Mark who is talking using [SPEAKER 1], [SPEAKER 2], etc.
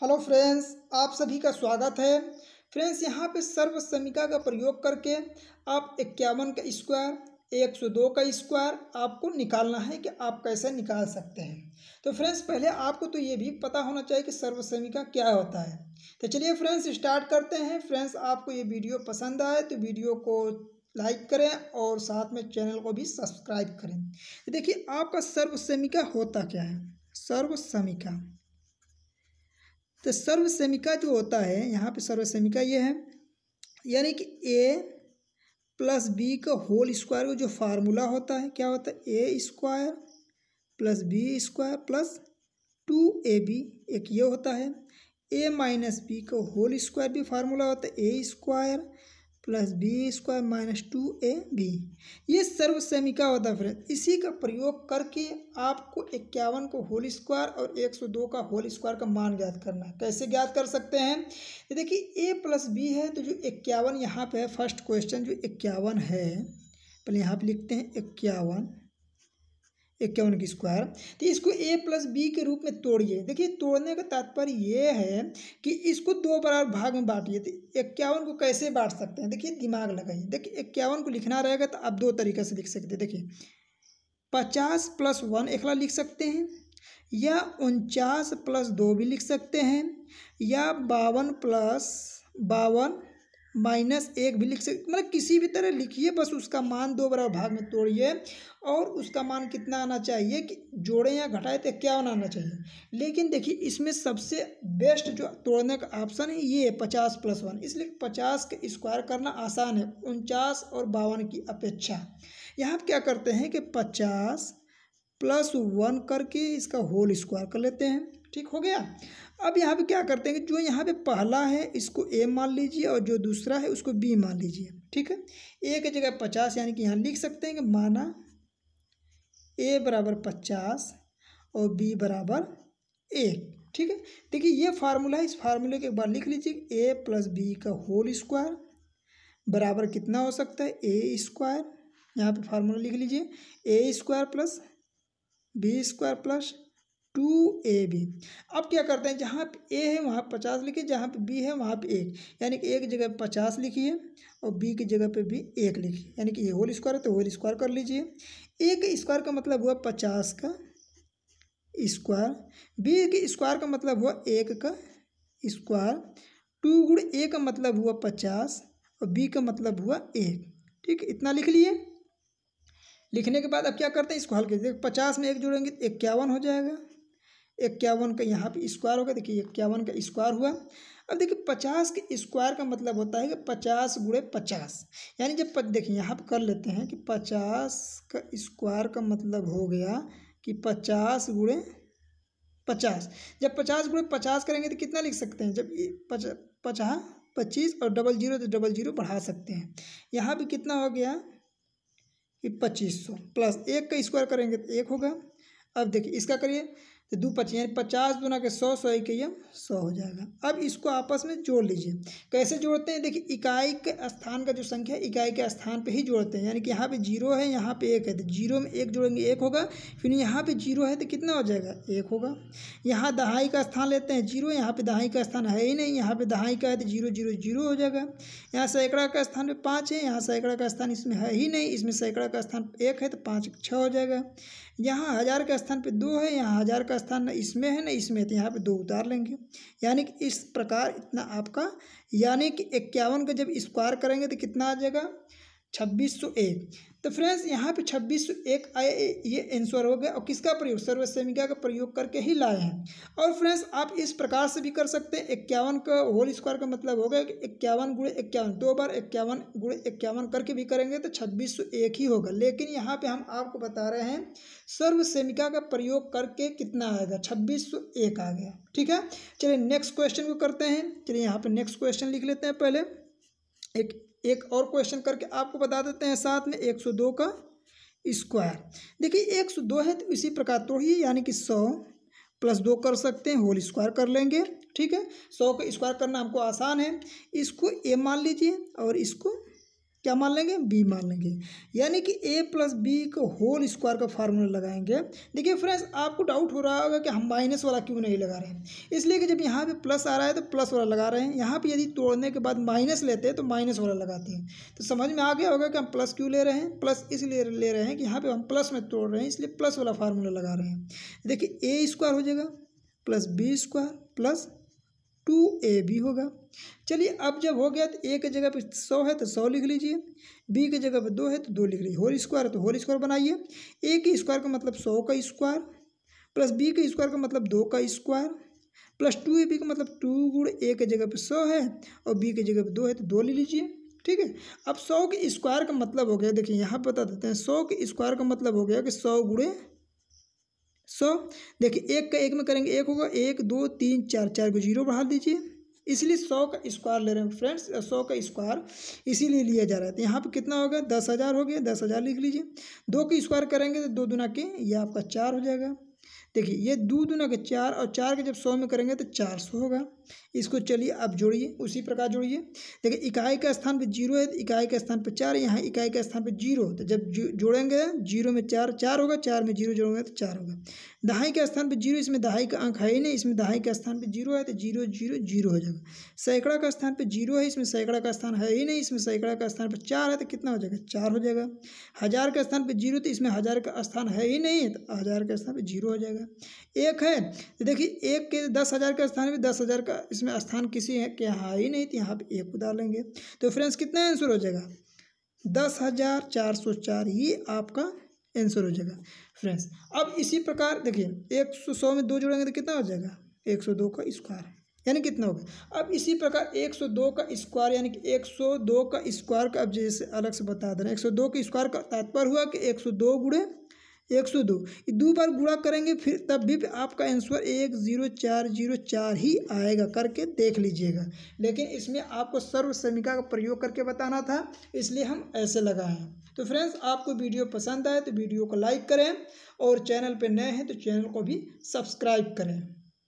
[SPEAKER 1] hello friends आप सभी का स्वागत है फ्रेंड्स यहाँ पे सर्व समीका का प्रयोग करके आप इक्यावन का स्क्वायर एक सौ दो का स्क्वायर आपको निकालना है कि आप कैसे निकाल सकते हैं तो फ्रेंड्स पहले आपको तो ये भी पता होना चाहिए कि सर्व समीका क्या होता है तो चलिए फ्रेंड्स स्टार्ट करते हैं फ्रेंड्स आपको ये वीडियो पसंद आए तो वीडियो को लाइक करें और साथ में चैनल को भी सब्सक्राइब करें देखिए आपका सर्व समीका होता क्या है सर्व समीका तो सर्वसेमिका जो होता है यहाँ पे सर्वसेमिका ये है यानी कि ए प्लस बी का होल स्क्वायर का जो फार्मूला होता है क्या होता है A square plus B square plus two A B एक ये होता है ए माइनस बी का होल स्क्वायर भी फार्मूला होता है A square plus B square minus two A B ये सर्वसैमिका होता है इसी का प्रयोग करके आपको इक्यावन को होल स्क्वायर और एक सौ दो का होल स्क्वायर का मान ज्ञात करना है कैसे ज्ञात कर सकते हैं ये देखिए ए प्लस बी है तो जो इक्यावन यहाँ पे है फर्स्ट क्वेश्चन जो इक्यावन है पहले यहाँ पे लिखते हैं इक्यावन इक्यावन की स्क्वायर तो इसको ए प्लस बी के रूप में तोड़िए देखिए तोड़ने का तात्पर्य ये है कि इसको दो बराबर भाग में बांटिए तो इक्यावन को कैसे बांट सकते हैं देखिए दिमाग लगाइए देखिए इक्यावन को लिखना रहेगा तो आप दो तरीके से लिख सकते हैं देखिए पचास प्लस वन एकला लिख सकते हैं या उनचास प्लस दो भी लिख सकते हैं या बावन प्लस बावन माइनस एक भी लिख सकते मतलब किसी भी तरह लिखिए बस उसका मान दो बराबर भाग में तोड़िए और उसका मान कितना आना चाहिए कि जोड़े या घटाए तो क्या आना चाहिए लेकिन देखिए इसमें सबसे बेस्ट जो तोड़ने का ऑप्शन है ये है पचास प्लस वन इसलिए पचास का स्क्वायर करना आसान है उनचास और बावन की अपेक्षा यहाँ क्या करते हैं कि पचास प्लस वन करके इसका होल स्क्वायर कर लेते हैं ठीक हो गया अब यहाँ पे क्या करते हैं कि जो यहाँ पे पहला है इसको ए मान लीजिए और जो दूसरा है उसको बी मान लीजिए ठीक है ए के जगह पचास यानी कि यहाँ लिख सकते हैं कि माना ए बराबर पचास और बी बराबर एक ठीक है देखिए ये फार्मूला है इस फार्मूले को एक बार लिख लीजिए ए प्लस बी का होल स्क्वायर बराबर कितना हो सकता है ए स्क्वायर यहाँ पर फार्मूला लिख लीजिए A square plus B square plus two A B अब क्या करते हैं जहाँ पे ए है वहाँ पचास लिखिए जहाँ पे बी है वहाँ पे एक यानी कि एक जगह पे पचास लिखिए और बी की जगह पे भी एक लिखिए यानी कि ये होल स्क्वायर है तो होल स्क्वायर कर लीजिए ए के स्क्वायर का मतलब हुआ पचास का स्क्वायर बी के स्क्वायर का मतलब हुआ एक का स्क्वायर टू गुड़ ए का मतलब हुआ पचास और बी का मतलब हुआ एक ठीक इतना लिख लिए लिखने के बाद अब क्या करते हैं इसको हल कीजिए पचास में एक जोड़ेंगे तो इक्यावन हो जाएगा इक्यावन का यहाँ पे स्क्वायर होगा देखिए इक्यावन का स्क्वायर हुआ अब देखिए पचास के स्क्वायर का मतलब होता है कि पचास गुड़े पचास यानी जब देखिए यहाँ पर कर लेते हैं कि पचास का स्क्वायर का मतलब हो गया कि पचास गुड़े पचास जब पचास गुड़े पचास करेंगे तो कितना लिख सकते हैं जब पचास पच्चीस और डबल जीरो तो डबल जीरो बढ़ा सकते हैं यहाँ भी कितना हो गया कि पच्चीस सौ प्लस एक का स्क्वायर करेंगे तो एक होगा अब देखिए इसका करिए तो दो पच्चीस यानी पचास दुना के सौ सौ एक सौ हो जाएगा अब इसको आपस में जोड़ लीजिए कैसे जोड़ते हैं देखिए इकाई के स्थान का जो संख्या इकाई के स्थान पे ही जोड़ते हैं यानी कि यहाँ पे जीरो है यहाँ पे एक है तो जीरो में एक जोड़ेंगे एक होगा फिर यहाँ पे जीरो है तो कितना हो जाएगा एक होगा यहाँ दहाई का स्थान लेते हैं जीरो यहाँ पर दहाई का स्थान है ही नहीं यहाँ पर दहाई का है तो जीरो जीरो जीरो हो जाएगा यहाँ सैकड़ा का स्थान पर पाँच है यहाँ सैकड़ा का स्थान इसमें है ही नहीं इसमें सैकड़ा का स्थान एक है तो पाँच छः हो जाएगा यहाँ हज़ार के स्थान पर दो है यहाँ हज़ार का का स्थान ना इसमें है ना इसमें तो यहाँ पे दो उतार लेंगे यानी कि इस प्रकार इतना आपका यानी कि इक्यावन का जब स्क्वायर करेंगे तो कितना आ जाएगा छब्बीस सौ एक तो फ्रेंड्स यहाँ पे छब्बीस सौ एक आए ये आंसर हो गया और किसका प्रयोग सेमिका का प्रयोग करके ही लाए हैं और फ्रेंड्स आप इस प्रकार से भी कर सकते हैं इक्यावन का होल स्क्वायर का मतलब हो गया कि इक्यावन गुड़े इक्यावन दो बार इक्यावन गुड़े इक्यावन करके भी करेंगे तो छब्बीस सौ एक ही होगा लेकिन यहाँ पर हम आपको बता रहे हैं सर्वसेमिका का प्रयोग करके कितना आएगा छब्बीस सौ एक आ गया ठीक है चलिए नेक्स्ट क्वेश्चन को करते हैं चलिए यहाँ पर नेक्स्ट क्वेश्चन लिख लेते हैं पहले एक एक और क्वेश्चन करके आपको बता देते हैं साथ में एक सौ दो का स्क्वायर देखिए एक सौ दो है तो इसी प्रकार तो ही यानी कि सौ प्लस दो कर सकते हैं होल स्क्वायर कर लेंगे ठीक है सौ का स्क्वायर करना हमको आसान है इसको ए मान लीजिए और इसको क्या मान लेंगे बी मान लेंगे यानी कि ए प्लस बी को होल स्क्वायर का फार्मूला लगाएंगे देखिए फ्रेंड्स आपको डाउट हो रहा होगा कि हम माइनस वाला क्यों नहीं लगा रहे हैं इसलिए कि जब यहाँ पे प्लस आ रहा है तो प्लस वाला लगा रहे हैं यहाँ पे यदि तोड़ने के बाद माइनस लेते हैं तो माइनस वाला लगाते हैं तो समझ में आ गया होगा कि हम प्लस क्यों ले रहे हैं प्लस इसलिए ले रहे हैं कि यहाँ पर हम प्लस में तोड़ रहे हैं इसलिए प्लस वाला फार्मूला लगा रहे हैं देखिए ए स्क्वायर हो जाएगा plus B square plus two A B होगा चलिए अब जब हो गया तो ए के जगह पर सौ है तो सौ लिख लीजिए बी के जगह पर दो है तो दो लिख लीजिए होल स्क्वायर तो होल स्क्वायर बनाइए ए के स्क्वायर का मतलब सौ का स्क्वायर प्लस बी के स्क्वायर का मतलब दो का square plus two A B का मतलब टू गुड़ ए के जगह पर सौ है और बी की जगह पर दो है तो दो ले लीजिए ठीक है अब सौ के स्क्वायर का मतलब हो गया देखिए यहाँ बता देते हैं सौ के स्क्वायर का मतलब हो गया कि सौ गुड़े सौ देखिए एक का एक में करेंगे एक होगा एक दो तीन चार चार को जीरो बढ़ा दीजिए इसलिए सौ का स्क्वायर ले रहे हैं फ्रेंड्स सौ का स्क्वायर इसीलिए लिया जा रहा है तो यहाँ पर कितना होगा दस हज़ार हो गया दस हज़ार लिख लीजिए दो का स्क्वायर करेंगे तो दो दुना के ये आपका चार हो जाएगा देखिए ये दो दुना के चार और चार के जब सौ में करेंगे तो चार सौ होगा इसको चलिए अब जोड़िए उसी प्रकार जोड़िए देखिए इकाई का स्थान पर जीरो है इकाई के स्थान पर चार यहाँ इकाई के स्थान पर जीरो तो जब जोड़ेंगे जीरो में चार चार होगा चार में जीरो जोड़ेंगे तो चार होगा दहाई के स्थान पर जीरो इसमें दहाई का अंक है ही नहीं इसमें दहाई के स्थान पर जीरो है तो जीरो जीरो जीरो हो जाएगा सैकड़ा का स्थान पर जीरो है इसमें सैकड़ा का स्थान है ही नहीं इसमें सैकड़ा का स्थान पर चार है तो कितना हो जाएगा चार हो जाएगा हज़ार के स्थान पर जीरो तो इसमें हज़ार का स्थान है ही नहीं तो हज़ार के स्थान पर जीरो हो जाएगा एक है तो देखिए एक के दस हज़ार का स्थान पर दस हज़ार का इसका इसमें स्थान किसी है के हाँ ही नहीं थी तो यहाँ पे एक को लेंगे तो फ्रेंड्स कितना आंसर हो जाएगा दस हज़ार चार सौ चार ये आपका आंसर हो जाएगा फ्रेंड्स अब इसी प्रकार देखिए एक सौ सौ में दो जोड़ेंगे तो कितना हो जाएगा एक सौ दो का स्क्वायर यानी कितना होगा अब इसी प्रकार 102 का स्क्वायर यानी कि 102 का स्क्वायर का अब जैसे अलग से बता दे रहे देना 102 का स्क्वायर का तात्पर्य हुआ कि 102 सौ गुड़े एक सौ दो दो बार गुणा करेंगे फिर तब भी आपका आंसर एक ज़ीरो चार जीरो चार ही आएगा करके देख लीजिएगा लेकिन इसमें आपको सर्व समीका का प्रयोग करके बताना था इसलिए हम ऐसे लगाए हैं तो फ्रेंड्स आपको वीडियो पसंद आए तो वीडियो को लाइक करें और चैनल पर नए हैं तो चैनल को भी सब्सक्राइब करें